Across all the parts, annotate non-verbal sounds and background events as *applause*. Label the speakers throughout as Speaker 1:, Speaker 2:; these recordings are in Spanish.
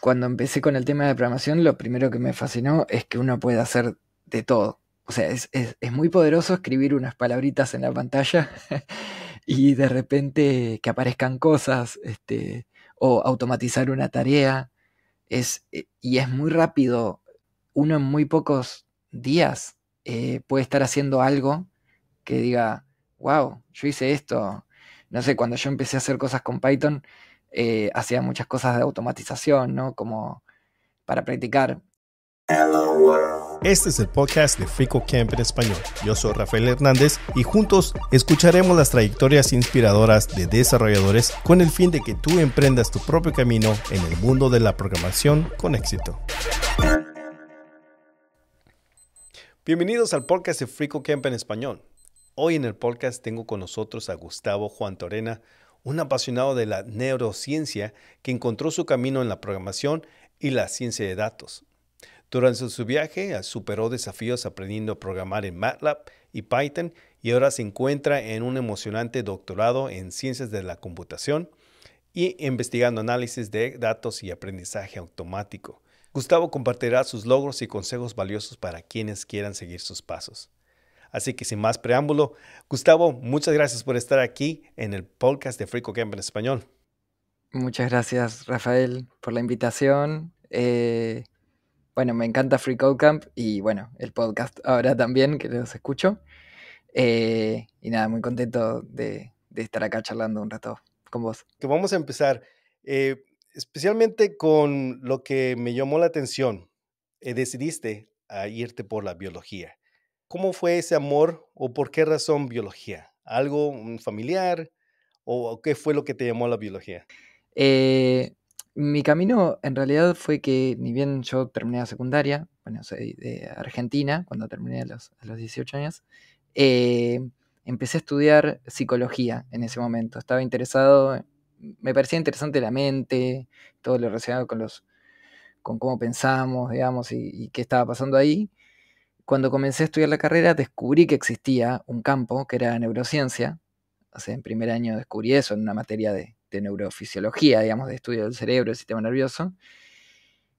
Speaker 1: cuando empecé con el tema de programación, lo primero que me fascinó es que uno puede hacer de todo. O sea, es, es, muy poderoso escribir unas palabritas en la pantalla *laughs* y de repente que aparezcan cosas, este, o automatizar una tarea. Es, eh, y es muy rápido. Uno en muy pocos días eh, puede estar haciendo algo que diga, wow, yo hice esto. No sé, cuando yo empecé a hacer cosas con Python, eh, hacía muchas cosas de automatización, ¿no? Como para practicar.
Speaker 2: Este es el podcast de Frico Camp en español. Yo soy Rafael Hernández y juntos escucharemos las trayectorias inspiradoras de desarrolladores con el fin de que tú emprendas tu propio camino en el mundo de la programación con éxito. Bienvenidos al podcast de Frico Camp en español. Hoy en el podcast tengo con nosotros a Gustavo Juan Torena, un apasionado de la neurociencia que encontró su camino en la programación y la ciencia de datos. Durante su viaje superó desafíos aprendiendo a programar en MATLAB y Python y ahora se encuentra en un emocionante doctorado en ciencias de la computación y investigando análisis de datos y aprendizaje automático. Gustavo compartirá sus logros y consejos valiosos para quienes quieran seguir sus pasos. Así que sin más preámbulo, Gustavo, muchas gracias por estar aquí en el podcast de Frico Camp en español.
Speaker 1: Muchas gracias, Rafael, por la invitación. Eh, bueno, me encanta Free Camp y bueno, el podcast ahora también, que los escucho. Eh, y nada, muy contento de, estar acá charlando un rato con vos. Que vamos a empezar, eh, especialmente con lo que me
Speaker 2: llamó la atención. decidiste irte por la biología. ¿Cómo fue ese amor o por qué razón biología? ¿Algo mm, familiar o qué fue lo que te llamó a la biología?
Speaker 1: Eh, mi camino en realidad fue que, ni bien yo terminé la secundaria, bueno, soy de Argentina, cuando terminé a los, 18 años, eh, empecé a estudiar psicología en ese momento. Estaba interesado, me parecía interesante la mente, todo lo relacionado con los con cómo pensamos, digamos, y, y qué estaba pasando ahí cuando comencé a estudiar la carrera descubrí que existía un campo que era neurociencia. en primer año descubrí eso en una materia de, neurofisiología, digamos, de estudio del cerebro, del sistema nervioso.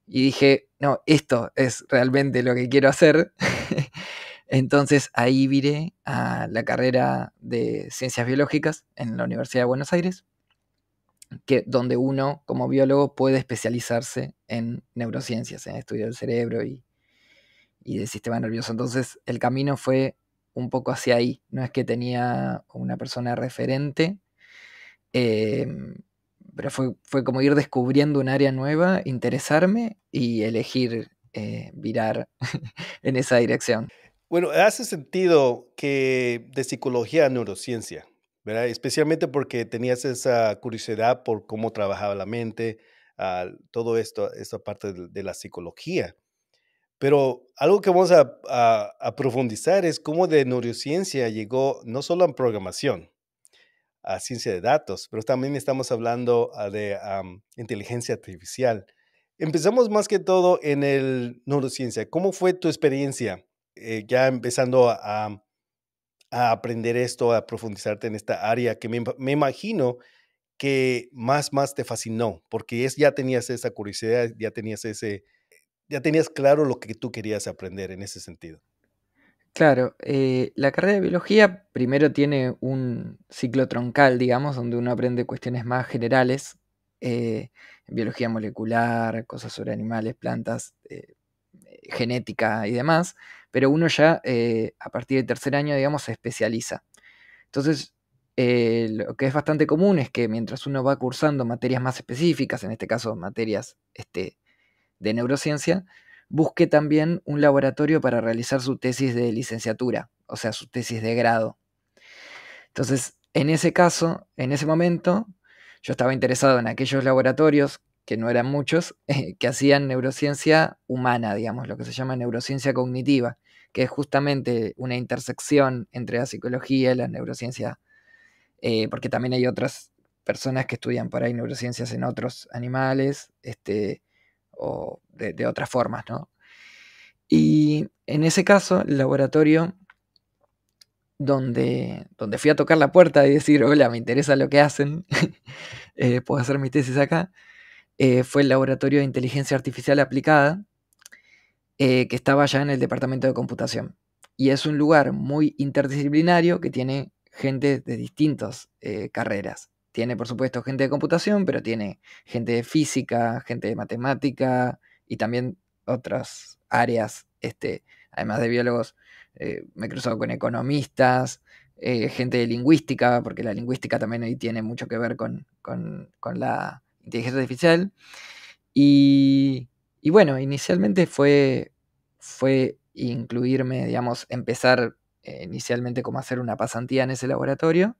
Speaker 1: Y dije, no, esto es realmente lo que quiero hacer. *laughs* Entonces ahí viré a la carrera de ciencias biológicas en la Universidad de Buenos Aires, que, donde uno como biólogo puede especializarse en neurociencias, en estudio del cerebro y, y del sistema nervioso. Entonces el camino fue un poco hacia ahí. No es que tenía una persona referente, em, pero fue, como ir descubriendo un área nueva, interesarme y elegir eh, virar *laughs* en esa dirección.
Speaker 2: Bueno, hace sentido que de psicología a neurociencia, ¿verdad? Especialmente porque tenías esa curiosidad por cómo trabajaba la mente, todo esto, esta parte de la psicología. Pero algo que vamos a, profundizar es cómo de neurociencia llegó no solo a programación, a ciencia de datos, pero también estamos hablando ah, de inteligencia artificial. Empezamos más que todo en el neurociencia. ¿Cómo fue tu experiencia eh, ya empezando a, aprender esto, a profundizarte en esta área que me, imagino que más, más te fascinó, porque ya tenías esa curiosidad, ya tenías ese, ya tenías claro lo que tú querías aprender en ese sentido.
Speaker 1: Claro, eh, la carrera de biología primero tiene un ciclo troncal, digamos, donde uno aprende cuestiones más generales, eh, biología molecular, cosas sobre animales, plantas, eh, genética y demás, pero uno ya a partir del tercer año, digamos, se especializa. Entonces, lo que es bastante común es que mientras uno va cursando materias más específicas, en este caso materias este, de neurociencia, busque también un laboratorio para realizar su tesis de licenciatura, o sea, su tesis de grado. Entonces, en ese caso, en ese momento, yo estaba interesado en aquellos laboratorios, que no eran muchos, *laughs* que hacían neurociencia humana, digamos, lo que se llama neurociencia cognitiva, que es justamente una intersección entre la psicología y la neurociencia, eh, porque también hay otras personas que estudian por ahí neurociencias en otros animales, este, o de, otras formas, Y en ese caso, el laboratorio donde, donde fui a tocar la puerta y decir, hola, me interesa lo que hacen, *laughs* eh, puedo hacer mi tesis acá, eh, fue el Laboratorio de Inteligencia Artificial Aplicada, eh, que estaba allá en el Departamento de Computación. Y es un lugar muy interdisciplinario que tiene gente de distintas carreras. Tiene, por supuesto, gente de computación, pero tiene gente de física, gente de matemática y también otras áreas, este, además de biólogos, eh, me he cruzado con economistas, eh, gente de lingüística, porque la lingüística también ahí tiene mucho que ver con, la inteligencia artificial. Y, bueno, inicialmente fue, fue incluirme, digamos, empezar eh, inicialmente como hacer una pasantía en ese laboratorio.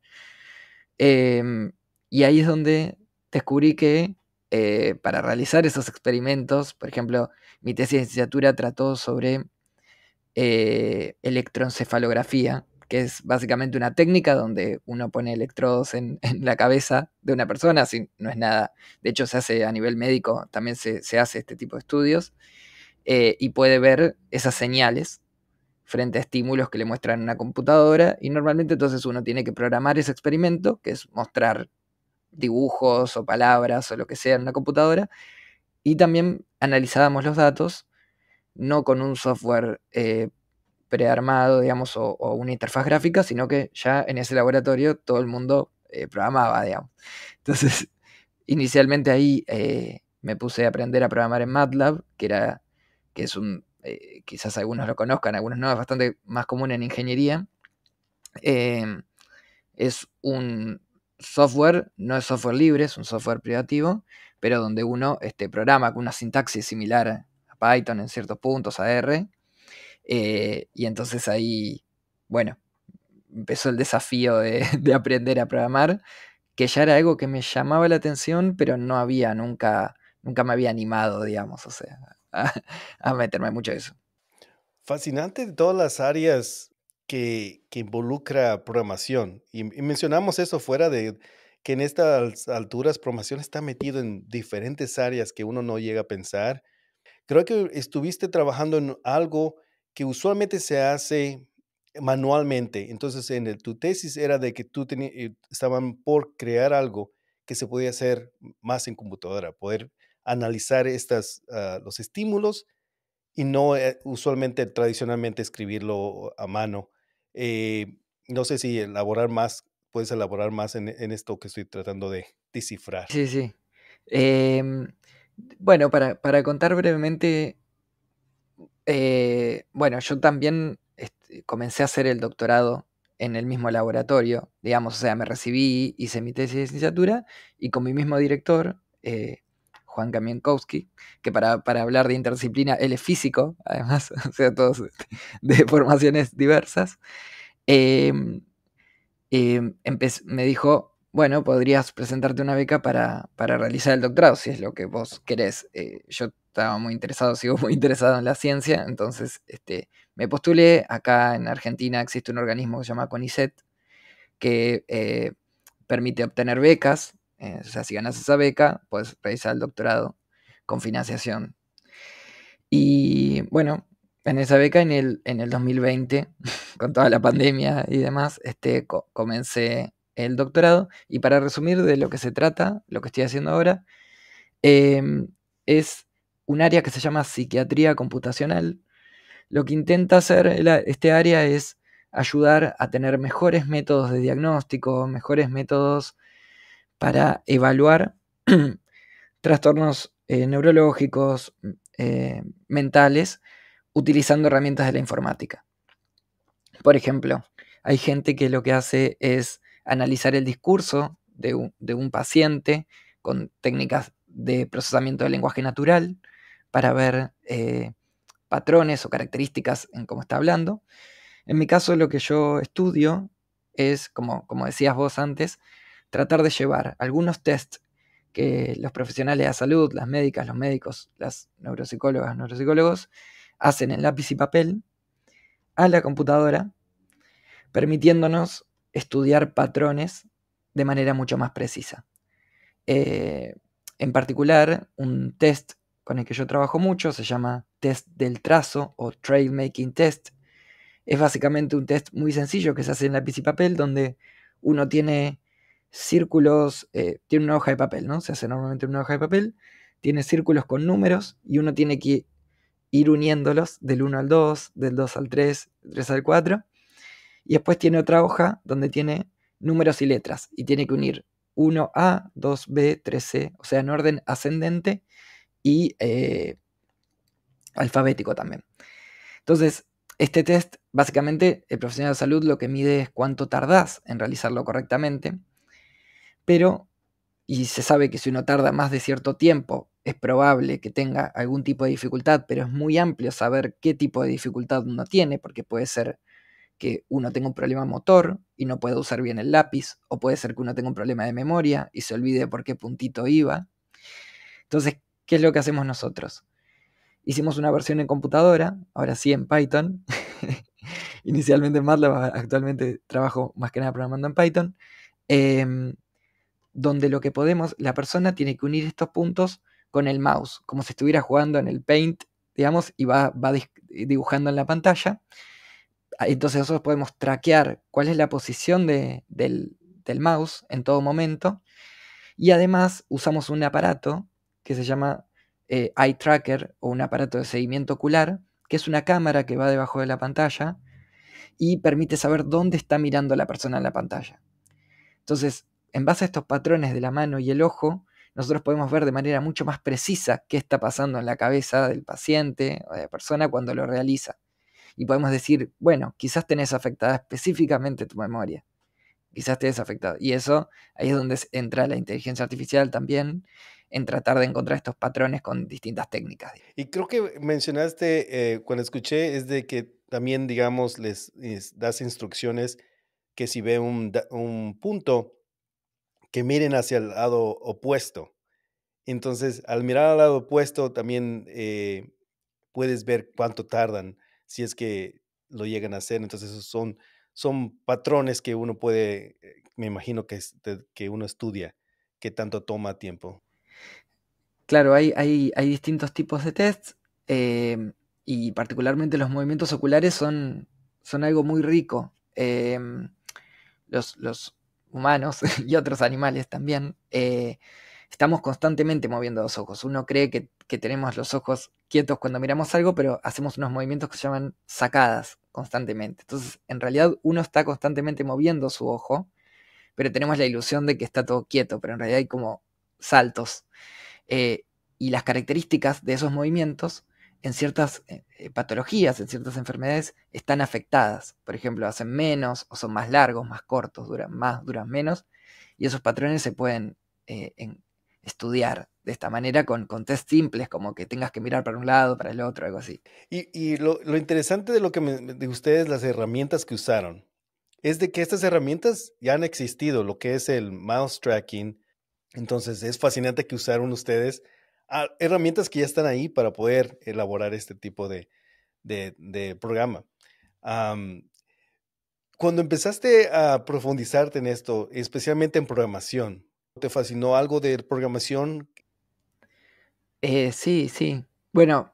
Speaker 1: Em, y ahí es donde descubrí que eh, para realizar esos experimentos, por ejemplo, mi tesis de licenciatura trató sobre eh, electroencefalografía, que es básicamente una técnica donde uno pone electrodos en, *laughs* la cabeza de una persona, así no es nada. De hecho, se hace a nivel médico, también se, hace este tipo de estudios, eh, y puede ver esas señales frente a estímulos que le muestran una computadora, y normalmente entonces uno tiene que programar ese experimento, que es mostrar dibujos o palabras o lo que sea en la computadora. Y también analizábamos los datos, no con un software eh, prearmado, digamos, o, una interfaz gráfica, sino que ya en ese laboratorio todo el mundo eh, programaba, digamos. Entonces, *laughs* inicialmente ahí eh, me puse a aprender a programar en MATLAB, que era, que es un, quizás algunos lo conozcan, algunos no, es bastante más común en ingeniería. es un software, no es software libre, es un software privativo, pero donde uno este, programa con una sintaxis similar a Python en ciertos puntos, a R. Eh, y entonces ahí, bueno, empezó el desafío *laughs* de, aprender a programar, que ya era algo que me llamaba la atención, pero no había nunca, nunca me había animado, digamos, o sea, *laughs* a, meterme mucho en eso.
Speaker 2: Fascinante todas las áreas que, involucra programación. Y, mencionamos eso fuera de que en estas alturas programación está metido en diferentes áreas que uno no llega a pensar. Creo que estuviste trabajando en algo que usualmente se hace manualmente. Entonces, en tu tesis era de que tú eh, estaban por crear algo que se podía hacer más en computadora, poder analizar ah, los estímulos y no eh, usualmente tradicionalmente escribirlo a mano. Eh, no sé si elaborar más, puedes elaborar más en, esto que estoy tratando de
Speaker 1: descifrar. Sí, sí. Em, bueno, para, para, contar brevemente, eh, bueno, yo también este, comencé a hacer el doctorado en el mismo laboratorio, digamos, o sea, me recibí, hice mi tesis de licenciatura y con mi mismo director, eh, Juan Kamienkowski, que para, hablar de interdisciplina, él es físico, además, *laughs* o sea, todos este, de formaciones diversas, em, em, me dijo, bueno, podrías presentarte una beca para, realizar el doctorado, si es lo que vos querés. Eh, yo estaba muy interesado, *laughs* sigo muy interesado en la ciencia, entonces este, me postulé. Acá en Argentina existe un organismo que se llama CONICET, que eh, permite obtener becas eh, o sea, si ganas esa beca, puedes realizar el doctorado con financiación. Y bueno, en esa beca en el, 2020, *laughs* con toda la pandemia y demás, este, comencé el doctorado. Y para resumir de lo que se trata, lo que estoy haciendo ahora, em, es un área que se llama psiquiatría computacional. Lo que intenta hacer este área es ayudar a tener mejores métodos de diagnóstico, mejores métodos para evaluar *clears throat* trastornos eh, neurológicos, mm, eh, mentales, utilizando herramientas de la informática. Por ejemplo, hay gente que lo que hace es analizar el discurso de un, paciente con técnicas de procesamiento del lenguaje natural para ver eh, patrones o características en cómo está hablando. En mi caso, lo que yo estudio es, como decías vos antes, tratar de llevar algunos tests que los profesionales de la salud, las médicas, los médicos, las neuropsicólogas, neuropsicólogos, hacen en lápiz y papel a la computadora, permitiéndonos estudiar patrones de manera mucho más precisa. Eh, en particular, un test con el que yo trabajo mucho se llama test del trazo o trail making test. Es básicamente un test muy sencillo que se hace en lápiz y papel donde uno tiene círculos, eh, tiene una hoja de papel, ¿no? Se hace normalmente una hoja de papel, tiene círculos con números y uno tiene que ir uniéndolos del 1 al 2, del 2 al 3, del 3 al 4. Y después tiene otra hoja donde tiene números y letras y tiene que unir 1A, 2B, 3C, o sea, en orden ascendente y eh, alfabético también. Entonces, este test, básicamente, el profesional de salud lo que mide es cuánto tardás en realizarlo correctamente pero, y se sabe que si uno tarda más de cierto tiempo, es probable que tenga algún tipo de dificultad, pero es muy amplio saber qué tipo de dificultad uno tiene, porque puede ser que uno tenga un problema motor y no pueda usar bien el lápiz, o puede ser que uno tenga un problema de memoria y se olvide por qué puntito iba. Entonces, ¿qué es lo que hacemos nosotros? Hicimos una versión en computadora, ahora sí en Python. *laughs* Inicialmente en MATLAB, actualmente trabajo más que nada programando en Python. Em, donde lo que podemos, la persona tiene que unir estos puntos con el mouse, como si estuviera jugando en el paint, digamos, y va, dibujando en la pantalla. Ah, entonces nosotros podemos traquear cuál es la posición del, del mouse en todo momento. Y además usamos un aparato que se llama eh, eye tracker o un aparato de seguimiento ocular, que es una cámara que va debajo de la pantalla y permite saber dónde está mirando la persona en la pantalla. Entonces, en base a estos patrones de la mano y el ojo, nosotros podemos ver de manera mucho más precisa qué está pasando en la cabeza del paciente o de la persona cuando lo realiza. Y podemos decir, bueno, quizás tenés afectada específicamente tu memoria. Quizás tenés afectado. Y eso, ahí es donde entra la inteligencia artificial también, en tratar de encontrar estos patrones con distintas técnicas. Y creo que
Speaker 2: mencionaste, eh, cuando escuché, es de que también, digamos, les, das instrucciones que si ve un punto, que miren hacia el lado opuesto. Entonces, al mirar al lado opuesto, también eh, puedes ver cuánto tardan, si es que lo llegan a hacer. Entonces, esos son, son patrones que uno puede, eh, me imagino que, que uno estudia, que
Speaker 1: tanto toma tiempo. Claro, hay, hay, hay distintos tipos de tests em, y particularmente los movimientos oculares son, son algo muy rico. Em, los, los humanos *laughs* y otros animales también, eh, estamos constantemente moviendo los ojos. Uno cree que, tenemos los ojos quietos cuando miramos algo, pero hacemos unos movimientos que se llaman sacadas constantemente. Entonces, en realidad uno está constantemente moviendo su ojo, pero tenemos la ilusión de que está todo quieto, pero en realidad hay como saltos. Eh, y las características de esos movimientos en ciertas eh, eh, patologías, en ciertas enfermedades, están afectadas. Por ejemplo, hacen menos o son más largos, más cortos, duran más, duran menos. Y esos patrones se pueden eh, estudiar de esta manera con, con test simples, como que tengas que mirar para un lado, para el otro, algo así.
Speaker 2: Y, y lo, interesante de lo que de ustedes, las herramientas que usaron, es de que estas herramientas ya han existido, lo que es el mouse tracking. Entonces es fascinante que usaron ustedes herramientas que ya están ahí para poder elaborar este tipo de, programa. cuando empezaste a profundizarte en esto, especialmente en programación, ¿te fascinó algo de programación?
Speaker 1: Eh, sí, sí. Bueno,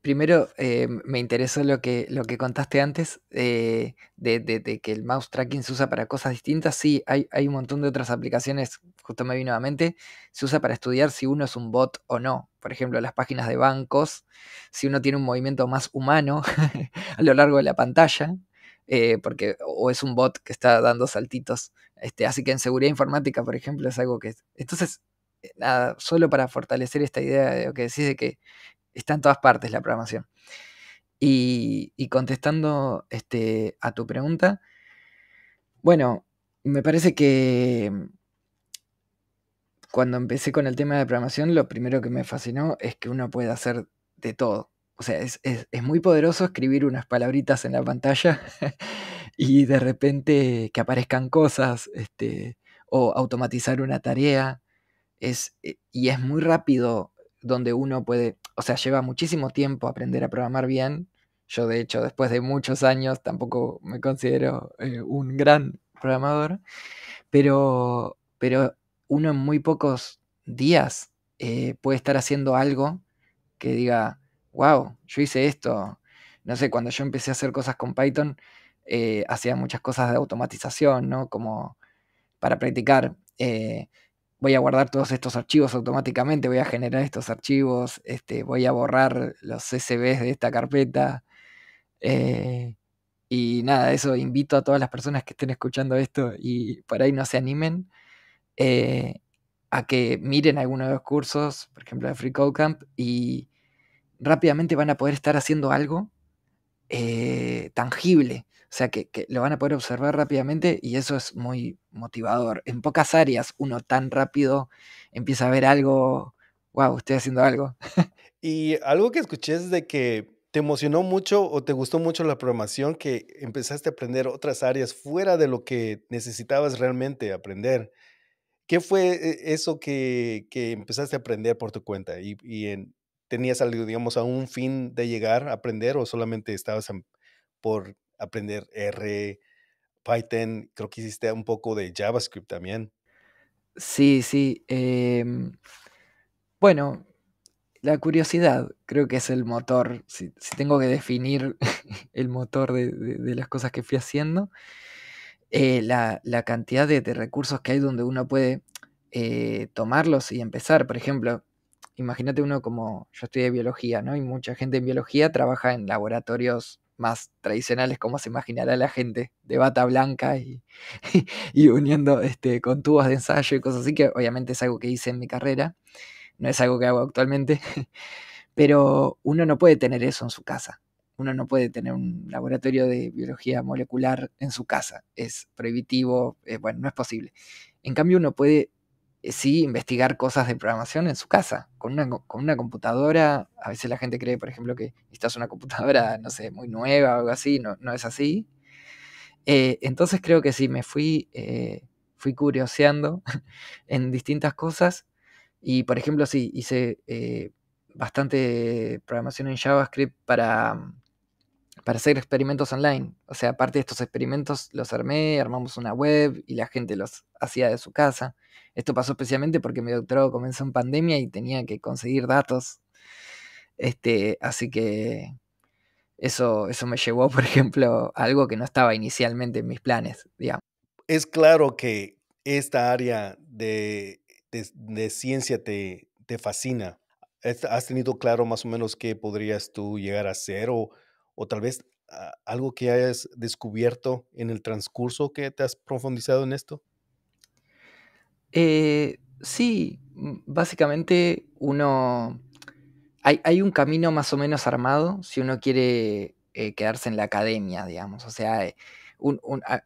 Speaker 1: Primero, eh, me interesó lo que, lo que contaste antes eh, de, que el mouse tracking se usa para cosas distintas. Sí, hay, hay un montón de otras aplicaciones, justo me vino nuevamente, se usa para estudiar si uno es un bot o no. Por ejemplo, las páginas de bancos, si uno tiene un movimiento más humano *laughs* a lo largo de la pantalla, eh, porque o es un bot que está dando saltitos. Este, así que en seguridad informática, por ejemplo, es algo que... Entonces, nada, solo para fortalecer esta idea de lo que decís de que está en todas partes la programación. Y, contestando este, a tu pregunta, bueno, me parece que mm, cuando empecé con el tema de programación, lo primero que me fascinó es que uno puede hacer de todo. O sea, es, muy poderoso escribir unas palabritas en la pantalla *laughs* y de repente que aparezcan cosas, este, o automatizar una tarea. Es, eh, y es muy rápido donde uno puede, o sea, lleva muchísimo tiempo aprender a programar bien. Yo, de hecho, después de muchos años tampoco me considero eh, un gran programador, pero, pero uno en muy pocos días eh, puede estar haciendo algo que diga, wow, yo hice esto. No sé, cuando yo empecé a hacer cosas con Python, eh, hacía muchas cosas de automatización, ¿no? Como para practicar voy a guardar todos estos archivos automáticamente, voy a generar estos archivos, este, voy a borrar los SVs de esta carpeta. Eh, y nada, eso invito a todas las personas que estén escuchando esto y por ahí no se animen eh, a que miren alguno de los cursos, por ejemplo de Free Code Camp, y rápidamente van a poder estar haciendo algo eh, tangible o sea que, que, lo van a poder observar rápidamente y eso es muy motivador. En pocas áreas uno tan rápido empieza a ver algo, wow, estoy haciendo algo. *laughs*
Speaker 2: y algo que escuché es de que te emocionó mucho o te gustó mucho la programación que empezaste a aprender otras áreas fuera de lo que necesitabas realmente aprender. ¿Qué fue e, eso que, que empezaste a aprender por tu cuenta? ¿Y, y tenías, algo, digamos, a un fin de llegar a aprender o solamente estabas por aprender R, Python, creo que hiciste un poco de JavaScript también.
Speaker 1: Sí, sí. Em, bueno, la curiosidad creo que es el motor, si, tengo que definir *laughs* el motor de, las cosas que fui haciendo, eh, la, cantidad de, recursos que hay donde uno puede eh, tomarlos y empezar. Por ejemplo, imagínate uno como yo estudié biología, ¿no? Y mucha gente en biología trabaja en laboratorios más tradicionales como se imaginará la gente, de bata blanca y, *laughs* y, uniendo este, con tubos de ensayo y cosas así, que obviamente es algo que hice en mi carrera, no es algo que hago actualmente, *laughs* pero uno no puede tener eso en su casa, uno no puede tener un laboratorio de biología molecular en su casa, es prohibitivo, eh, bueno, no es posible. En cambio, uno puede eh, sí investigar cosas de programación en su casa, con una, con una computadora. A veces la gente cree, por ejemplo, que es una computadora, no sé, muy nueva o algo así, no, no es así. Eh, entonces creo que sí, me fui, eh, fui curioseando *laughs* en distintas cosas y, por ejemplo, sí, hice bastante programación en JavaScript para mm, para hacer experimentos online. O sea, aparte de estos experimentos, los armé, armamos una web y la gente los hacía de su casa. Esto pasó especialmente porque mi doctorado comenzó en pandemia y tenía que conseguir datos. Este, así que eso, eso me llevó, por *laughs* ejemplo, a algo que no estaba inicialmente en mis planes, digamos.
Speaker 2: Es claro que esta área de, de ciencia te, te fascina. ¿Has tenido claro más o menos qué podrías tú llegar a hacer o o tal vez ah, algo que hayas descubierto en el transcurso que te has profundizado en esto?
Speaker 1: Eh, sí, mm, básicamente uno... Hay, un camino más o menos armado si uno quiere eh, quedarse en la academia, digamos. O sea, eh, un, ah,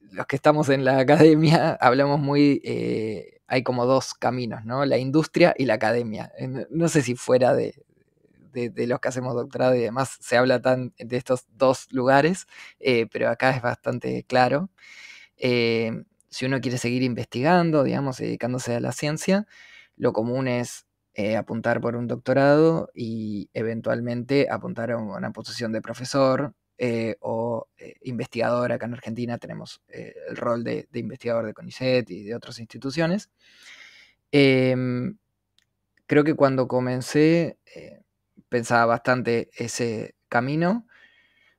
Speaker 1: los que estamos en la *laughs* academia hablamos muy... hay como dos caminos, ¿no? La industria y la academia. No sé si fuera de, de, los que hacemos doctorado y demás se habla tan de estos dos lugares, eh, pero acá es bastante claro. Eh, si uno quiere seguir investigando, digamos, dedicándose a la ciencia, lo común es eh, apuntar por un doctorado y eventualmente apuntar a una posición de profesor o investigador. Acá en Argentina tenemos el rol de, de, investigador de CONICET y de otras instituciones. Em, creo que cuando comencé pensaba bastante ese camino.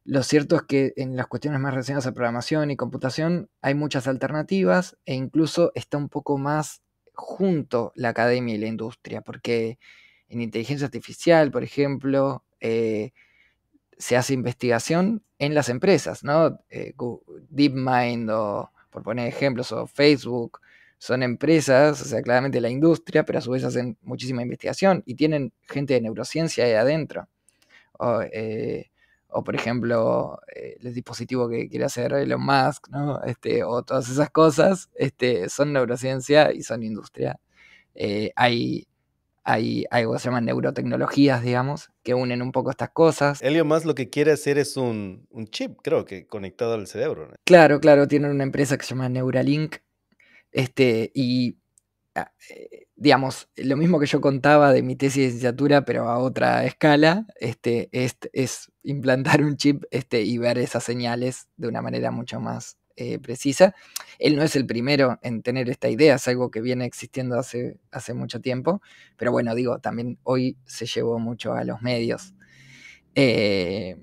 Speaker 1: Lo cierto es que en las cuestiones más recientes de programación y computación hay muchas alternativas e incluso está un poco más junto la academia y la industria, porque en inteligencia artificial, por ejemplo, eh, se hace investigación en las empresas, ¿no? Eh, DeepMind o, por poner ejemplos, o Facebook, son empresas, o sea, claramente la industria, pero a su vez hacen muchísima investigación y tienen gente de neurociencia ahí adentro. O, eh, por ejemplo, eh, el dispositivo que quiere hacer Elon Musk, ¿no? Este, o todas esas cosas, este, son neurociencia y son industria. Eh, hay, hay algo que se llama neurotecnologías, digamos, que unen un poco estas cosas.
Speaker 2: Elon Musk lo que quiere hacer es un, chip, creo que, conectado al cerebro.
Speaker 1: Claro, claro, tienen una empresa que se llama Neuralink, este, y, ah, eh, digamos, lo mismo que yo contaba de mi tesis de licenciatura, pero a otra escala, este, es, implantar un chip este, y ver esas señales de una manera mucho más eh, precisa. Él no es el primero en tener esta idea, es algo que viene existiendo hace, hace mucho tiempo, pero bueno, digo, también hoy se llevó mucho a los medios. Eh,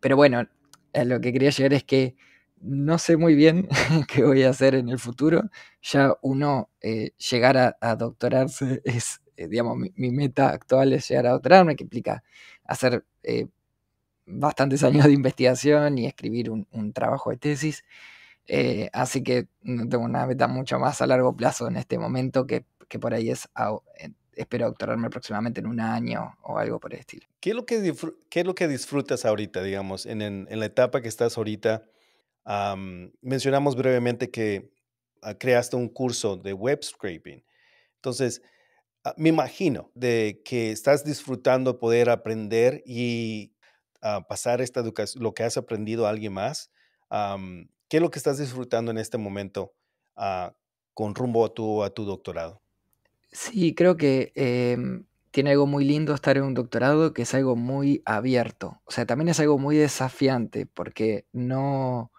Speaker 1: pero bueno, a lo que quería llegar es que no sé muy bien *laughs* qué voy a hacer en el futuro. Ya uno eh, llegar a, doctorarse *laughs* es, eh, digamos, mi, meta actual es llegar a doctorarme, que implica hacer eh, bastantes *laughs* años de investigación y escribir un, trabajo de tesis. así que tengo una meta mucho más a largo plazo en este momento que, por ahí es espero doctorarme próximamente en un año o algo por el estilo.
Speaker 2: ¿Qué es lo que, qué es lo que disfrutas ahorita, digamos, en la etapa que estás ahorita? mencionamos brevemente que ah, creaste un curso de web scraping. Entonces, ah, me imagino de que estás disfrutando poder aprender y ah, pasar esta educación, lo que has aprendido a alguien más. ¿Qué es lo que estás disfrutando en este momento con rumbo a tu, doctorado?
Speaker 1: Sí, creo que em, tiene algo muy lindo estar en un doctorado que es algo muy abierto. O sea, también es algo muy desafiante porque no,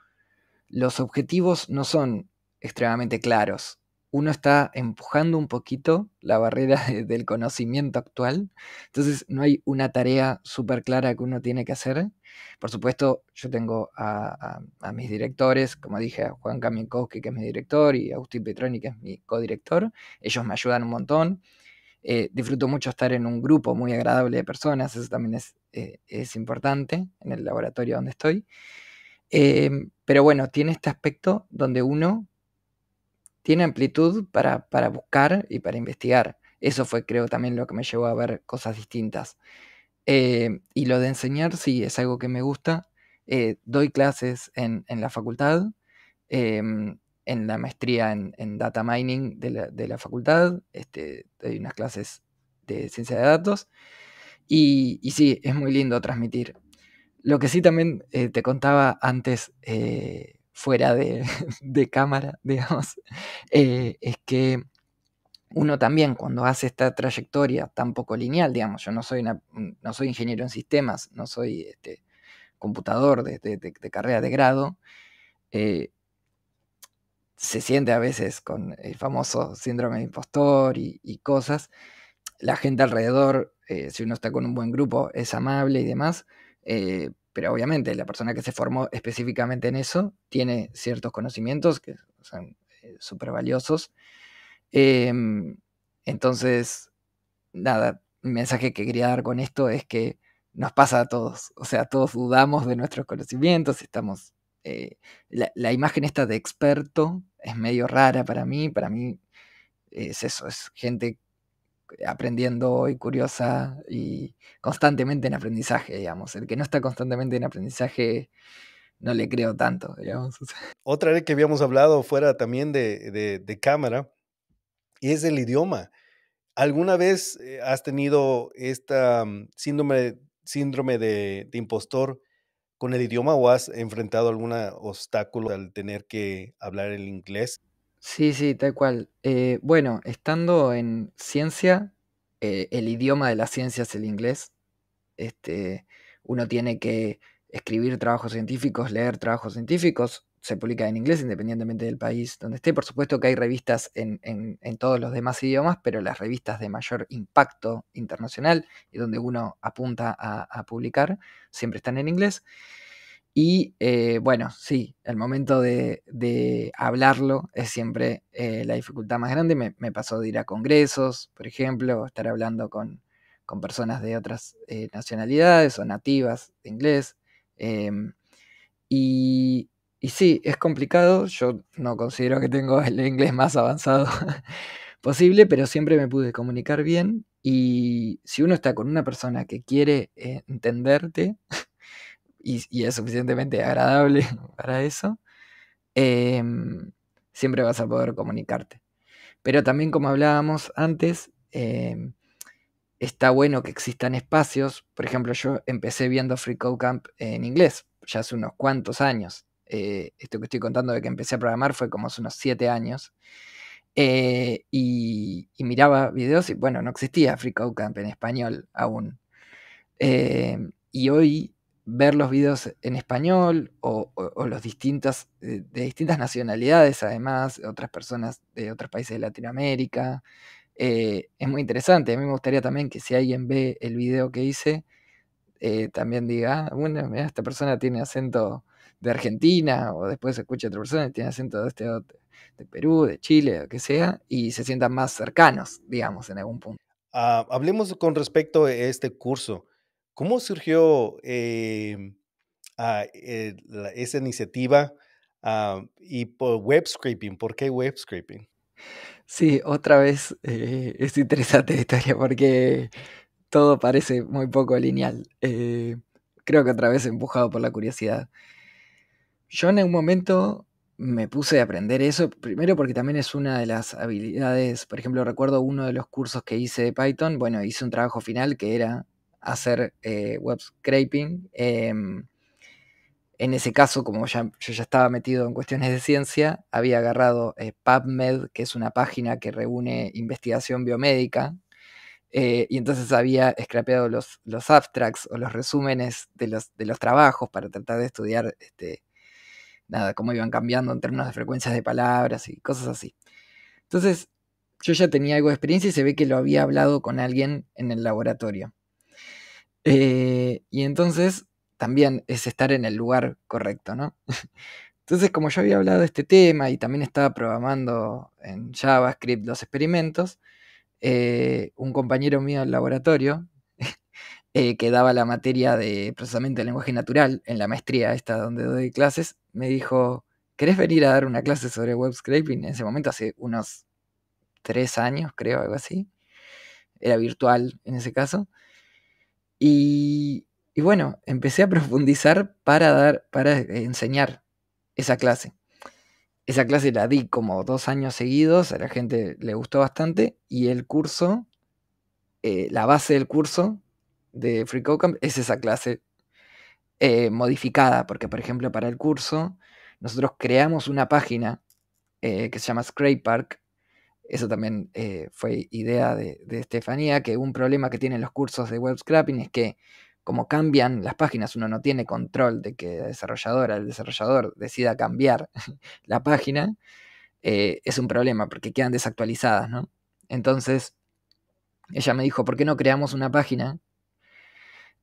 Speaker 1: los objetivos no son extremadamente claros. Uno está empujando un poquito la barrera *laughs* del conocimiento actual, entonces no hay una tarea súper clara que uno tiene que hacer. Por supuesto, yo tengo a, mis directores, como dije, a Juan Kamienkowski que es mi director, y a Agustín Petroni, que es mi codirector. Ellos me ayudan un montón. Eh, disfruto mucho estar en un grupo muy agradable de personas, eso también es, eh, importante en el laboratorio donde estoy. Eh, pero bueno, tiene este aspecto donde uno tiene amplitud para, buscar y para investigar. Eso fue, creo, también lo que me llevó a ver cosas distintas. Eh, y lo de enseñar, sí, es algo que me gusta. Eh, doy clases en, la facultad, em, en la maestría en, data mining de la, facultad. Este, doy unas clases de ciencia de datos. y sí, es muy lindo transmitir. Lo que sí también eh, te contaba antes, eh, fuera de, *laughs* cámara, *laughs* digamos, eh, es que uno también cuando hace esta trayectoria tan poco lineal, digamos, yo no soy, mm, no soy ingeniero en sistemas, no soy este, computador de, carrera de grado, se siente a veces con el famoso síndrome de impostor y cosas. La gente alrededor, si uno está con un buen grupo, es amable y demás, eh, pero obviamente la persona que se formó específicamente en eso tiene ciertos conocimientos que son eh, súper valiosos. Em, entonces, nada, el mensaje que quería dar con esto es que nos pasa a todos, o sea, todos dudamos de nuestros conocimientos, estamos... Eh, la, la, imagen esta de experto es medio rara para mí, para mí es eso, es gente eh, aprendiendo y curiosa y constantemente en aprendizaje, digamos. El que no está constantemente en aprendizaje no le creo tanto, *laughs*
Speaker 2: Otra vez que habíamos hablado fuera también de, de, cámara es el idioma. ¿Alguna vez eh, has tenido esta mm, síndrome, síndrome de, de impostor con el idioma o has enfrentado algún obstáculo al tener
Speaker 1: que hablar el inglés? Sí, sí, tal cual. Eh, bueno, estando en ciencia, eh, el idioma de la ciencia es el inglés. Este, uno tiene que escribir trabajos científicos, leer trabajos científicos, se publica en inglés independientemente del país donde esté. Por supuesto que hay revistas en, en, en, todos los demás idiomas, pero las revistas de mayor impacto internacional y donde uno apunta a, a publicar siempre están en inglés. Y eh, bueno, sí, el momento de, hablarlo es siempre eh, la dificultad más grande. Me, pasó de ir a congresos, por ejemplo, estar hablando con, personas de otras eh, nacionalidades o nativas de inglés. Em, y, y, sí, es complicado. Yo no considero que tengo el inglés más avanzado *laughs* posible, pero siempre me pude comunicar bien. Y si uno está con una persona que quiere entenderte, y, es suficientemente agradable *laughs* para eso, em, siempre vas a poder comunicarte. Pero también como hablábamos antes, em, está bueno que existan espacios. Por ejemplo, yo empecé viendo Free Camp en inglés, ya hace unos cuantos años. Eh, esto que estoy contando de que empecé a programar fue como hace unos siete años. Eh, y, miraba videos y bueno, no existía Free Camp en español aún. Em, y hoy ver los videos en español o, los distintas, eh, de, distintas nacionalidades, además, otras personas de otros países de Latinoamérica. Eh, es muy interesante. A mí me gustaría también que si alguien ve el video que hice, eh, también diga, ah, bueno, esta persona tiene acento de Argentina, o después escucha otra persona tiene acento de, este, de Perú, de Chile, o que sea, y se sientan más cercanos, digamos, en algún punto.
Speaker 2: Ah, hablemos con respecto a este curso. ¿Cómo surgió em, eh, esa iniciativa y por web scraping? ¿Por qué web scraping?
Speaker 1: Sí, otra vez eh, es interesante la historia porque todo parece muy poco lineal. Eh, creo que otra vez empujado por la curiosidad. Yo en un momento me puse a aprender eso, primero porque también es una de las habilidades, por ejemplo, recuerdo uno de los cursos que hice de Python, bueno, hice un trabajo final que era hacer eh, web scraping. Em, en ese caso, como ya, yo ya estaba metido en cuestiones de ciencia, había agarrado eh, PubMed, que es una página que reúne investigación biomédica, eh, y entonces había scrapeado los, abstracts o los resúmenes de los, trabajos para tratar de estudiar este, nada, cómo iban cambiando en términos de frecuencias de palabras y cosas así. Entonces, yo ya tenía algo de experiencia y se ve que lo había hablado con alguien en el laboratorio. Eh, y entonces también es estar en el lugar correcto, ¿no? Entonces, como yo había hablado de este tema y también estaba programando en JavaScript los experimentos, eh, un compañero mío del laboratorio, *laughs* eh, que daba la materia de procesamiento de lenguaje natural en la maestría esta donde doy clases, me dijo, ¿querés venir a dar una clase sobre web scraping? En ese momento, hace unos tres años, creo, algo así. Era virtual en ese caso. Y, bueno, empecé a profundizar para, dar, para enseñar esa clase. Esa clase la di como dos años seguidos, a la gente le gustó bastante y el curso, eh, la base del curso de Free es esa clase eh, modificada, porque por ejemplo para el curso nosotros creamos una página eh, que se llama Scrape Park, eso también eh, fue idea de, Estefanía, que un problema que tienen los cursos de web scrapping es que como cambian las páginas, uno no tiene control de que la desarrolladora, el desarrollador decida cambiar *laughs* la página, eh, es un problema porque quedan desactualizadas, ¿no? Entonces, ella me dijo, ¿por qué no creamos una página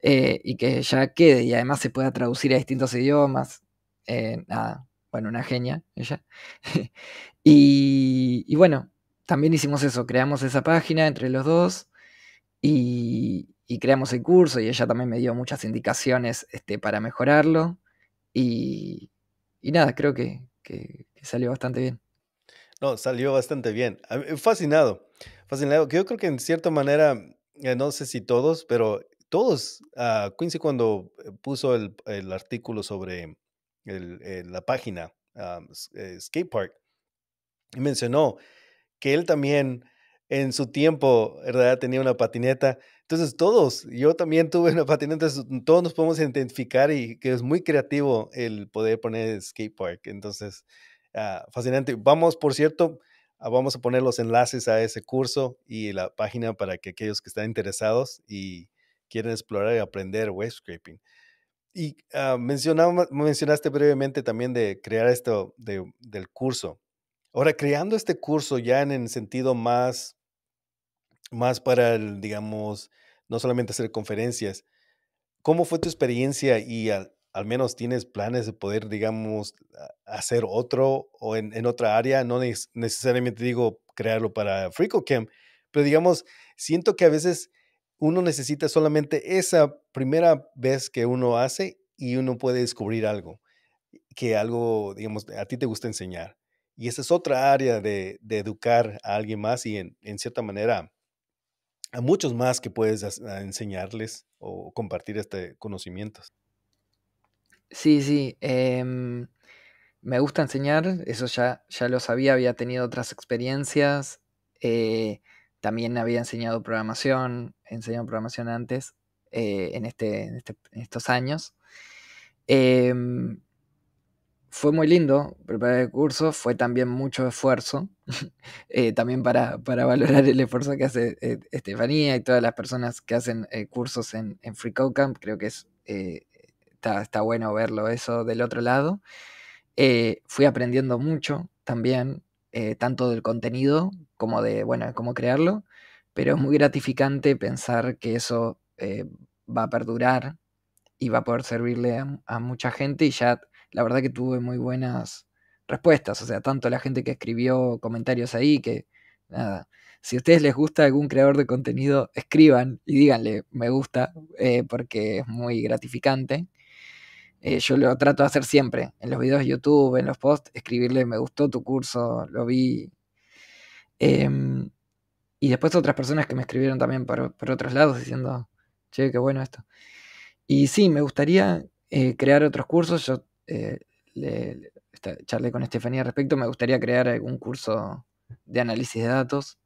Speaker 1: eh, y que ya quede y además se pueda traducir a distintos idiomas? nada, bueno, una genia ella. *laughs* y bueno, también hicimos eso, creamos esa página entre los dos y, creamos el curso y ella también me dio muchas indicaciones este, para mejorarlo y, nada, creo que, salió bastante bien.
Speaker 2: No, salió bastante bien. Fascinado, fascinado. Yo creo que en cierta manera, eh, no sé si todos, pero todos, ah, Quincy cuando eh, puso el, artículo sobre la página ah, eh, skate Skatepark, mencionó que él también en su tiempo, ¿verdad? Tenía una patineta. Entonces todos, yo también tuve una patineta, mm, todos nos podemos identificar y que es muy creativo el poder poner skatepark, Entonces, ah, fascinante. Vamos, por cierto, ah, vamos a poner los enlaces a ese curso y la página para que aquellos que están interesados y quieren explorar y aprender web scraping. Y ah, mencionaste brevemente también de crear esto del curso. Ahora, creando este curso ya en el sentido más, más para, digamos, no solamente hacer conferencias, ¿cómo fue tu experiencia y al, menos tienes planes de poder, digamos, hacer otro o en, otra área? No necesariamente digo crearlo para FreeCodeCamp, pero digamos, siento que a veces uno necesita solamente esa primera vez que uno hace y uno puede descubrir algo, que algo, digamos, a ti te gusta enseñar. Y esa es otra área de, educar a alguien más y en, cierta manera a muchos más que puedes enseñarles o compartir este
Speaker 1: conocimientos. Sí, sí. Em, me gusta enseñar, eso ya, ya lo sabía, había tenido otras experiencias. Eh, también había enseñado programación, enseñado programación antes, eh, en, este, este estos años. Em, fue muy lindo preparar el curso, fue también mucho esfuerzo, *laughs* eh, también para, valorar el esfuerzo que hace eh, Estefanía y todas las personas que hacen eh, cursos en, en creo que es, está, bueno verlo eso del otro lado. fui aprendiendo mucho también, tanto del contenido como de, bueno, cómo crearlo, pero es muy gratificante pensar que eso va a perdurar y va a poder servirle a, a mucha gente y ya la verdad que tuve muy buenas respuestas, o sea, tanto la gente que escribió comentarios ahí que, nada, si a ustedes les gusta algún creador de contenido, escriban y díganle me gusta, eh, porque es muy gratificante. Eh, yo lo trato de hacer siempre, en los videos de YouTube, en los posts, escribirle me gustó tu curso, lo vi. Em, y después otras personas que me escribieron también por, por, otros lados diciendo, che, qué bueno esto. Y sí, me gustaría eh, crear otros cursos, yo eh, charlé con Estefanía al respecto, me gustaría crear algún curso de análisis de datos,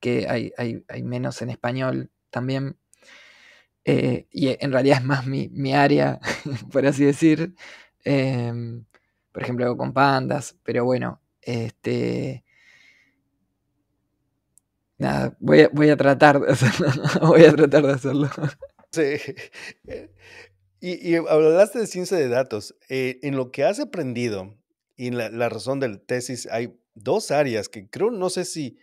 Speaker 1: que hay, hay, menos en español también, eh, y en realidad es más mi, área, *laughs* por así decir. Em, por ejemplo, con pandas, pero bueno, este... Nada, voy a, tratar de hacerlo. *laughs* voy a tratar de hacerlo.
Speaker 2: Sí. *laughs* Y, hablaste de ciencia de datos. Eh, en lo que has aprendido y en la, razón del tesis, hay dos áreas que creo, no sé si,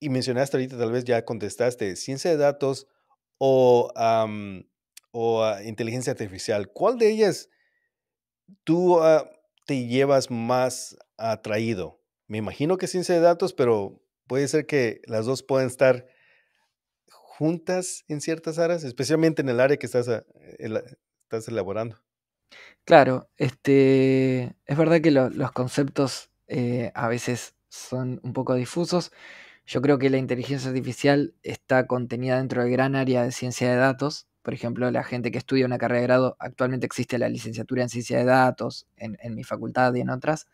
Speaker 2: y mencionaste ahorita, tal vez ya contestaste, ciencia de datos o, o ah, inteligencia artificial. ¿Cuál de ellas tú ah, te llevas más atraído? Me imagino que ciencia de datos, pero puede ser que las dos puedan estar juntas en ciertas áreas, especialmente en el área que estás, eh, eh, estás elaborando.
Speaker 1: Claro, este, es verdad que los conceptos eh, a veces son un poco difusos. Yo creo que la inteligencia artificial está contenida dentro del gran área de ciencia de datos. Por ejemplo, la gente que estudia una carrera de grado, actualmente existe la licenciatura en ciencia de datos en, mi facultad y en otras,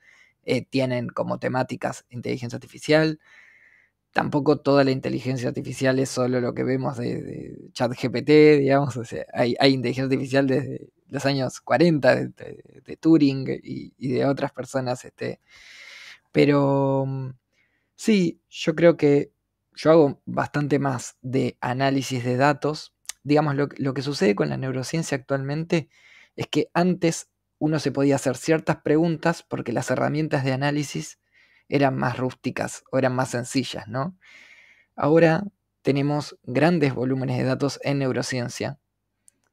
Speaker 1: tienen como temáticas inteligencia artificial, tampoco toda la inteligencia artificial es solo lo que vemos de, ChatGPT, digamos, hay, inteligencia artificial desde los años 40 de, Turing y, de otras personas, este, pero mm, sí, yo creo que yo hago bastante más de análisis de datos, digamos, lo que sucede con la neurociencia actualmente es que antes uno se podía hacer ciertas preguntas porque las herramientas de análisis eran más rústicas o eran más sencillas, ¿no? Ahora tenemos grandes volúmenes de datos en neurociencia.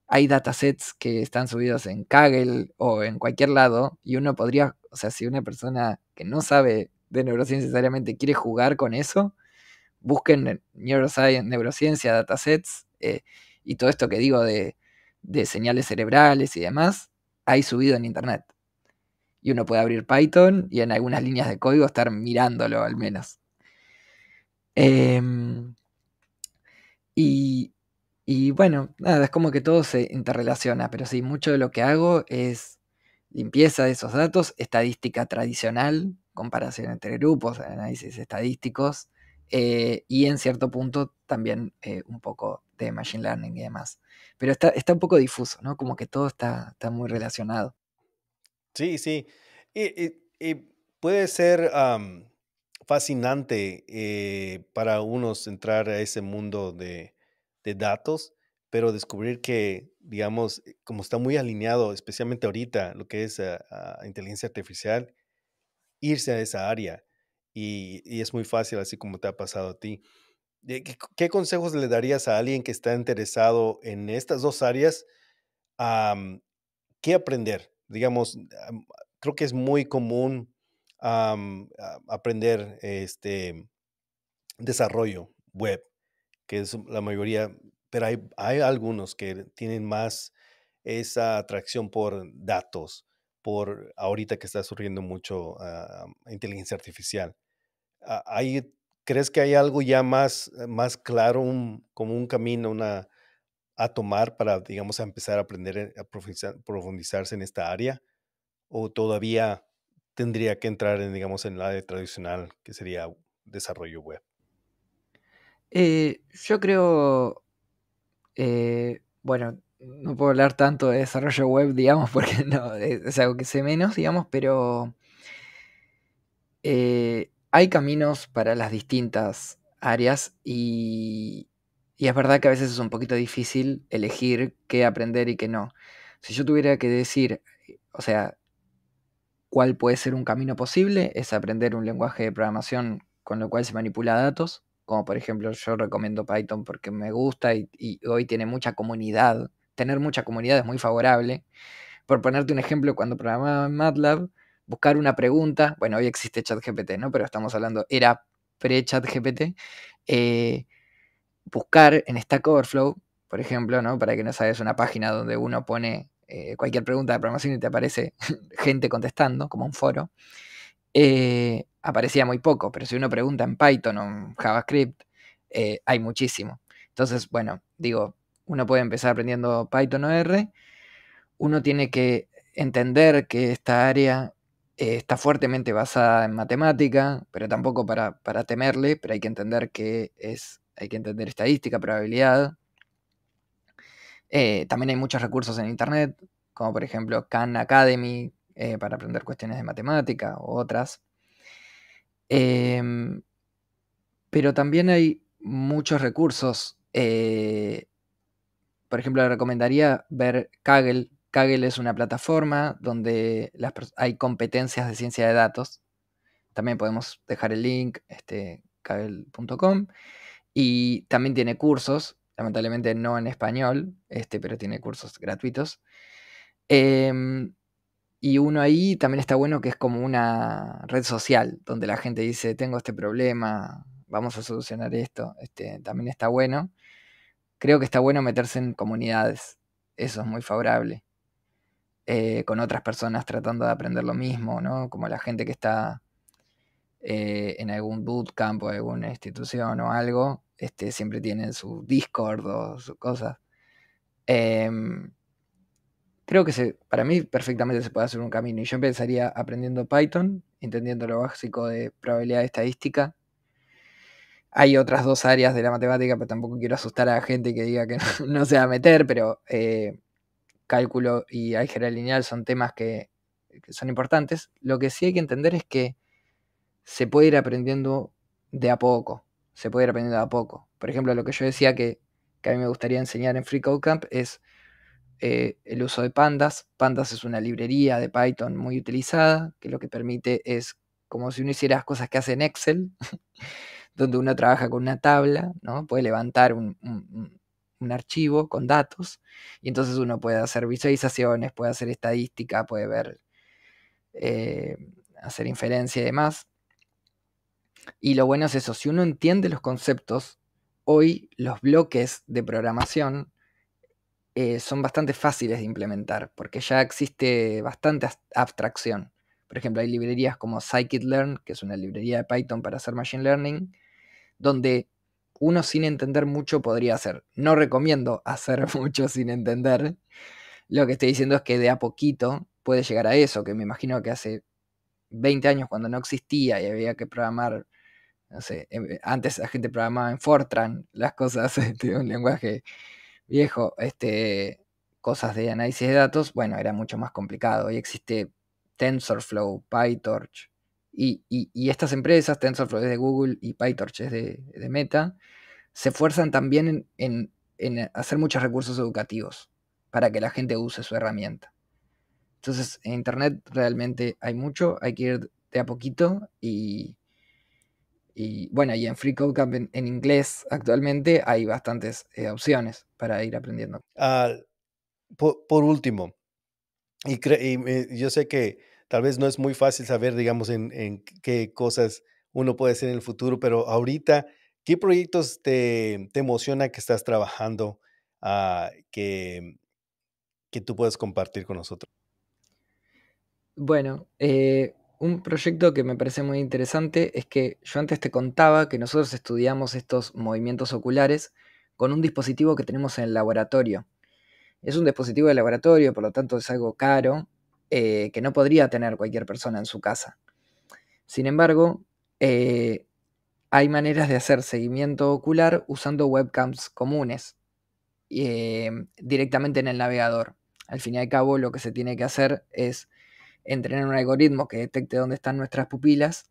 Speaker 1: Hay datasets que están subidos en Kaggle o en cualquier lado y uno podría, o sea, si una persona que no sabe de neurociencia necesariamente quiere jugar con eso, busquen neuroscience, neurociencia, datasets eh, y todo esto que digo de, de señales cerebrales y demás, hay subido en Internet y uno puede abrir Python y en algunas líneas de código estar mirándolo al menos. Em, y, bueno, nada, es como que todo se interrelaciona, pero sí, mucho de lo que hago es limpieza de esos datos, estadística tradicional, comparación entre grupos, análisis estadísticos, eh, y en cierto punto también eh, un poco de Machine Learning y demás. Pero está, un poco difuso, ¿no? Como que todo está, está muy relacionado.
Speaker 2: Sí, sí. Y, puede ser fascinante eh, para unos entrar a ese mundo de, datos, pero descubrir que, digamos, eh, como está muy alineado, especialmente ahorita, lo que es inteligencia artificial, irse a esa área. Y, es muy fácil, así como te ha pasado a ti. ¿Qué, consejos le darías a alguien que está interesado en estas dos áreas? ¿Qué aprender? digamos, creo que es muy común aprender este desarrollo web, que es la mayoría, pero hay, algunos que tienen más esa atracción por datos, por ahorita que está surgiendo mucho ah, inteligencia artificial. Ah, ¿Crees que hay algo ya más, más claro, como un camino, una, a tomar para, digamos, empezar a aprender, eh, a profundizarse en esta área? ¿O todavía tendría que entrar en, digamos, en la área tradicional que sería desarrollo web?
Speaker 1: Eh, yo creo, eh, bueno, no puedo hablar tanto de desarrollo web, digamos, *laughs* porque no, es algo que sé menos, digamos, pero hay caminos para las distintas áreas y y es verdad que a veces es un poquito difícil elegir qué aprender y qué no. Si yo tuviera que decir, eh, o sea, cuál puede ser un camino posible, es aprender un lenguaje de programación con lo cual se manipula datos, como por ejemplo yo recomiendo Python porque me gusta y, hoy tiene mucha comunidad. Tener mucha comunidad es muy favorable. Por ponerte un ejemplo, cuando programaba en MATLAB, buscar una pregunta, bueno, hoy existe ChatGPT, ¿no? Pero estamos hablando, era pre-ChatGPT. Eh, buscar en Stack Overflow, por ejemplo, ¿no? Para que no sabes una página donde uno pone eh, cualquier pregunta de programación y te aparece *laughs* gente contestando, como un foro. Eh, aparecía muy poco, pero si uno pregunta en Python o JavaScript, eh, hay muchísimo. Entonces, bueno, digo, uno puede empezar aprendiendo Python o R, uno tiene que entender que esta área está fuertemente basada en matemática, pero tampoco para, temerle, pero hay que entender que es hay que entender estadística, probabilidad. Eh, también hay muchos recursos en Internet, como por ejemplo Khan Academy, eh, para aprender cuestiones de matemática u otras. Em, pero también hay muchos recursos. Eh, por ejemplo, le recomendaría ver Kaggle. Kaggle es una plataforma donde hay competencias de ciencia de datos. También podemos dejar el link, este, kaggle.com. Y también tiene cursos, lamentablemente no en español, este, pero tiene cursos gratuitos. Em, y uno ahí también está bueno que es como una red social, donde la gente dice, tengo este problema, vamos a solucionar esto. Este, también está bueno. Creo que está bueno meterse en comunidades, eso es muy favorable. Eh, con otras personas tratando de aprender lo mismo, ¿no? Como la gente que está eh, en algún bootcamp o alguna institución o algo, este, siempre tienen su Discord o sus cosas. Em, creo que para mí perfectamente se puede hacer un camino. Y yo empezaría aprendiendo Python, entendiendo lo básico de probabilidad estadística. Hay otras dos áreas de la matemática, pero tampoco quiero asustar a la gente que diga que *laughs* no, se va a meter, pero eh, cálculo y álgebra lineal son temas que son importantes. Lo que sí hay que entender es que se puede ir aprendiendo de a poco. Se puede ir aprendiendo de a poco. Por ejemplo, lo que yo decía que, a mí me gustaría enseñar en Free Camp es eh, el uso de pandas. Pandas es una librería de Python muy utilizada, que lo que permite es como si uno hiciera las cosas que hace en Excel, *laughs* donde uno trabaja con una tabla, ¿no? Puede levantar un, archivo con datos, y entonces uno puede hacer visualizaciones, puede hacer estadística, puede ver, eh, hacer inferencia y demás. Y lo bueno es eso, si uno entiende los conceptos, hoy los bloques de programación eh, son bastante fáciles de implementar, porque ya existe bastante abstracción. Por ejemplo, hay librerías como scikit-learn, que es una librería de Python para hacer machine learning, donde uno sin entender mucho podría hacer. No recomiendo hacer *laughs* mucho sin entender. Lo que estoy diciendo es que de a poquito puede llegar a eso, que me imagino que hace 20 años cuando no existía y había que programar, no sé, eh, eh, antes la gente programaba en Fortran, las cosas de *laughs* este, un lenguaje viejo, este, cosas de análisis de datos, bueno, era mucho más complicado. Hoy existe TensorFlow, PyTorch, y, y, estas empresas, TensorFlow es de Google y PyTorch es de, Meta, se esfuerzan también en hacer muchos recursos educativos para que la gente use su herramienta. Entonces, en Internet realmente hay mucho, hay que ir de a poquito y, bueno, y en Free Code Camp en, inglés actualmente hay bastantes eh, opciones para ir aprendiendo. Ah, por,
Speaker 2: último, y, yo sé que tal vez no es muy fácil saber, digamos, en, qué cosas uno puede hacer en el futuro, pero ahorita, ¿qué proyectos te, emociona que estás trabajando ah, que, que tú puedes compartir con nosotros?
Speaker 1: Bueno, eh, un proyecto que me parece muy interesante es que yo antes te contaba que nosotros estudiamos estos movimientos oculares con un dispositivo que tenemos en el laboratorio. Es un dispositivo de laboratorio, por lo tanto es algo caro, eh, que no podría tener cualquier persona en su casa. Sin embargo, eh, hay maneras de hacer seguimiento ocular usando webcams comunes directamente en el navegador. Al fin y al cabo, lo que se tiene que hacer es entrenar un algoritmo que detecte dónde están nuestras pupilas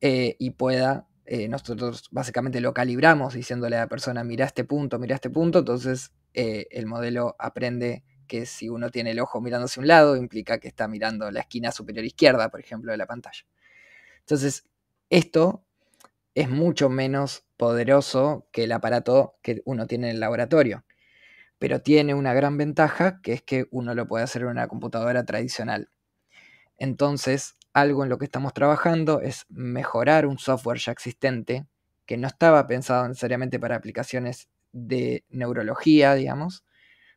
Speaker 1: eh, y pueda, eh, nosotros básicamente lo calibramos diciéndole a la persona, mira este punto, mira este punto, entonces eh, el modelo aprende que si uno tiene el ojo mirando hacia un lado, implica que está mirando la esquina superior izquierda, por ejemplo, de la pantalla. Entonces, esto es mucho menos poderoso que el aparato que uno tiene en el laboratorio, pero tiene una gran ventaja, que es que uno lo puede hacer en una computadora tradicional. Entonces, algo en lo que estamos trabajando es mejorar un software ya existente que no estaba pensado necesariamente para aplicaciones de neurología, digamos,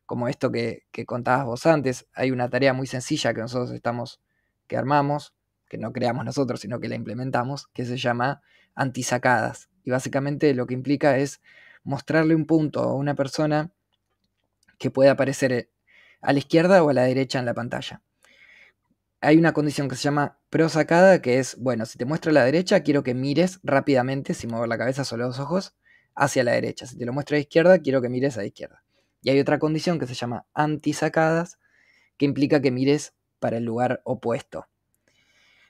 Speaker 1: como esto que, contabas vos antes. Hay una tarea muy sencilla que nosotros estamos, que armamos, que no creamos nosotros, sino que la implementamos, que se llama antisacadas. Y básicamente lo que implica es mostrarle un punto a una persona que puede aparecer eh, a la izquierda o a la derecha en la pantalla hay una condición que se llama prosacada, que es, bueno, si te muestro a la derecha, quiero que mires rápidamente, sin mover la cabeza, solo los ojos, hacia la derecha. Si te lo muestro a la izquierda, quiero que mires a la izquierda. Y hay otra condición que se llama antisacadas, que implica que mires para el lugar opuesto.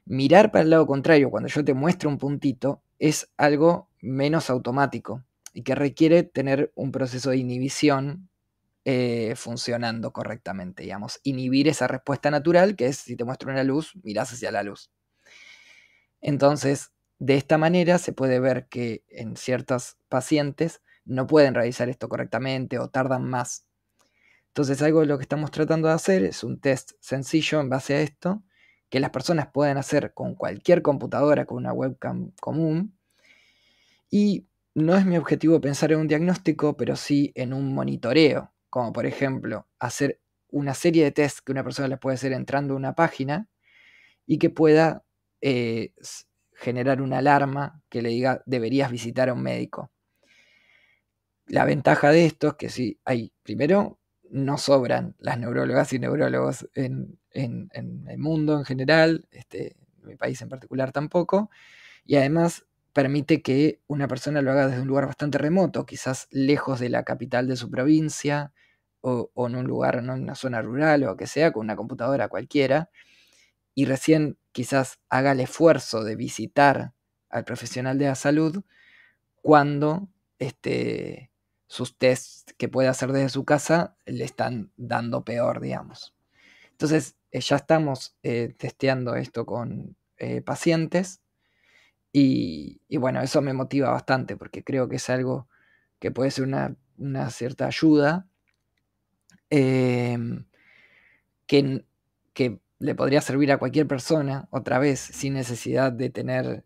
Speaker 1: Mirar para el lado contrario, cuando yo te muestro un puntito, es algo menos automático y que requiere tener un proceso de inhibición eh, funcionando correctamente, digamos. Inhibir esa respuesta natural que es, si te muestro una luz, mirás hacia la luz. Entonces, de esta manera se puede ver que en ciertas pacientes no pueden realizar esto correctamente o tardan más. Entonces, algo de lo que estamos tratando de hacer es un test sencillo en base a esto, que las personas pueden hacer con cualquier computadora, con una webcam común. Y no es mi objetivo pensar en un diagnóstico, pero sí en un monitoreo, como por ejemplo hacer una serie de tests que una persona le puede hacer entrando a una página y que pueda eh, generar una alarma que le diga deberías visitar a un médico. La ventaja de esto es que sí, hay, primero, no sobran las neurólogas y neurólogos en, el mundo en general, este, en mi país en particular tampoco, y además permite que una persona lo haga desde un lugar bastante remoto, quizás lejos de la capital de su provincia, o, en un lugar, en una zona rural o que sea, con una computadora cualquiera, y recién quizás haga el esfuerzo de visitar al profesional de la salud cuando este, sus tests que puede hacer desde su casa le están dando peor, digamos. Entonces, eh, ya estamos eh, testeando esto con eh, pacientes y, bueno, eso me motiva bastante porque creo que es algo que puede ser una, una cierta ayuda Em, que, que le podría servir a cualquier persona, otra vez, sin necesidad de tener,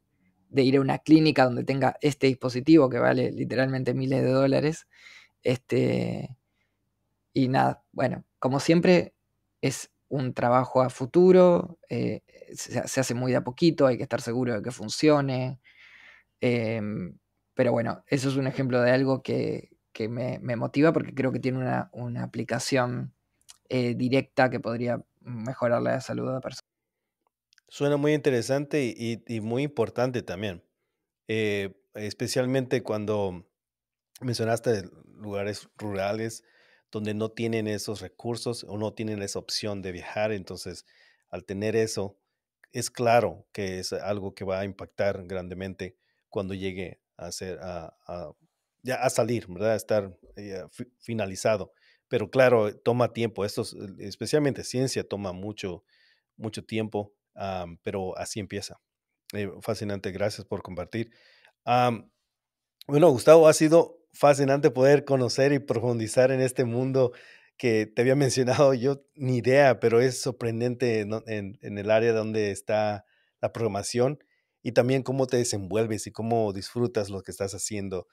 Speaker 1: de ir a una clínica donde tenga este dispositivo que vale literalmente miles de dólares. Este, y nada, bueno, como siempre, es un trabajo a futuro, eh, se, hace muy de a poquito, hay que estar seguro de que funcione. Em, pero bueno, eso es un ejemplo de algo que, que me, motiva porque creo que tiene una, aplicación eh, directa que podría mejorar la salud de la persona.
Speaker 2: Suena muy interesante y, muy importante también, eh, especialmente cuando mencionaste lugares rurales donde no tienen esos recursos o no tienen esa opción de viajar, entonces al tener eso, es claro que es algo que va a impactar grandemente cuando llegue a, ser, a ya a salir, ¿verdad? A estar eh, finalizado. Pero claro, eh, toma tiempo. Esto, especialmente ciencia, toma mucho, mucho tiempo, pero así empieza. Eh, fascinante, gracias por compartir. bueno, Gustavo, ha sido fascinante poder conocer y profundizar en este mundo que te había *laughs* mencionado yo ni idea, pero es sorprendente en, el área donde está la programación y también cómo te desenvuelves y cómo disfrutas lo que estás haciendo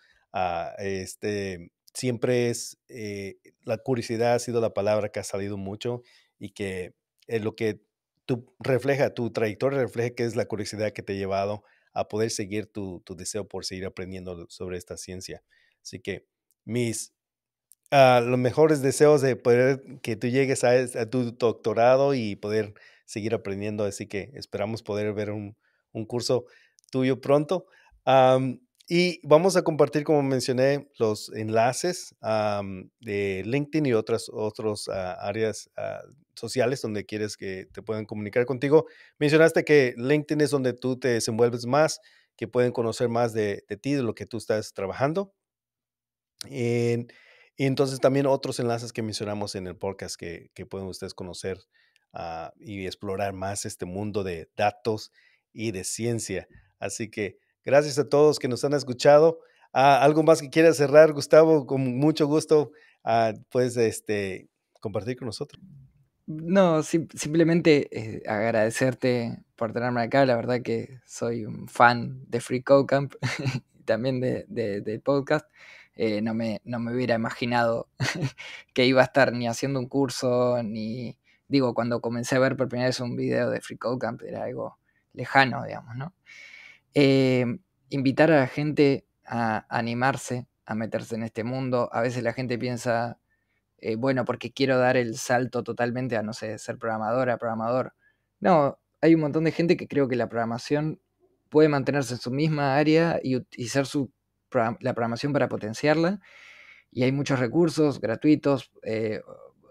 Speaker 2: este, siempre es, eh, la curiosidad ha sido la palabra que ha salido mucho y que es eh, lo que tú refleja, tu trayectoria refleja que es la curiosidad que te ha llevado a poder seguir tu, deseo por seguir aprendiendo sobre esta ciencia. Así que mis a ah, los mejores deseos de poder que tú llegues a, tu doctorado y poder seguir aprendiendo. Así que esperamos poder ver un, curso tuyo pronto. Y vamos a compartir, como mencioné, los enlaces de LinkedIn y otras ah, áreas ah, sociales donde quieres que te puedan comunicar contigo. Mencionaste que LinkedIn es donde tú te desenvuelves más, que pueden conocer más de, ti, de lo que tú estás trabajando. Y, entonces también otros enlaces que mencionamos en el podcast que, pueden ustedes conocer ah, y explorar más este mundo de datos y de ciencia. Así que... Gracias a todos que nos han escuchado. Ah, ¿Algo más que quieras cerrar, Gustavo? Con mucho gusto ah, puedes este, compartir con nosotros.
Speaker 1: No, simplemente eh, agradecerte por tenerme acá. La verdad que soy un fan de Free Code Camp y *laughs* también de, del podcast. Eh, no, me, no me hubiera imaginado *laughs* que iba a estar ni haciendo un curso, ni. Digo, cuando comencé a ver por primera vez un video de Free Code Camp era algo lejano, digamos, ¿no? Eh, invitar a la gente a animarse, a meterse en este mundo. A veces la gente piensa, eh, bueno, porque quiero dar el salto totalmente a, no sé, ser programadora, programador. No, hay un montón de gente que creo que la programación puede mantenerse en su misma área y utilizar su, la programación para potenciarla. Y hay muchos recursos gratuitos eh,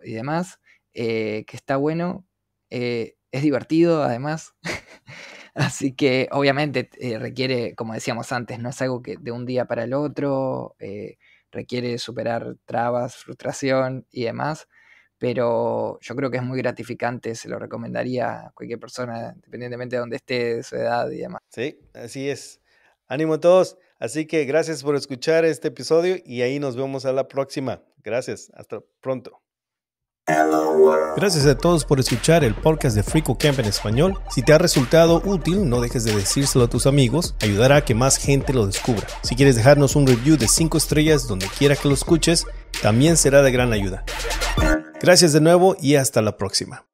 Speaker 1: y demás, que está bueno. es divertido, además. *laughs* Así que obviamente eh, requiere, como decíamos antes, no es algo que de un día para el otro, eh, requiere superar trabas, frustración y demás, pero yo creo que es muy gratificante, se lo recomendaría a cualquier persona, independientemente de dónde esté, su edad y demás. Sí, así es. Ánimo a todos. Así que gracias por escuchar este episodio y
Speaker 2: ahí nos vemos a la próxima. Gracias, hasta pronto. Gracias a todos por escuchar el podcast de Frico Camp en español. Si te ha resultado útil, no dejes de decírselo a tus amigos, ayudará a que más gente lo descubra. Si quieres dejarnos un review de 5 estrellas donde quiera que lo escuches, también será de gran ayuda. Gracias de nuevo y hasta la próxima.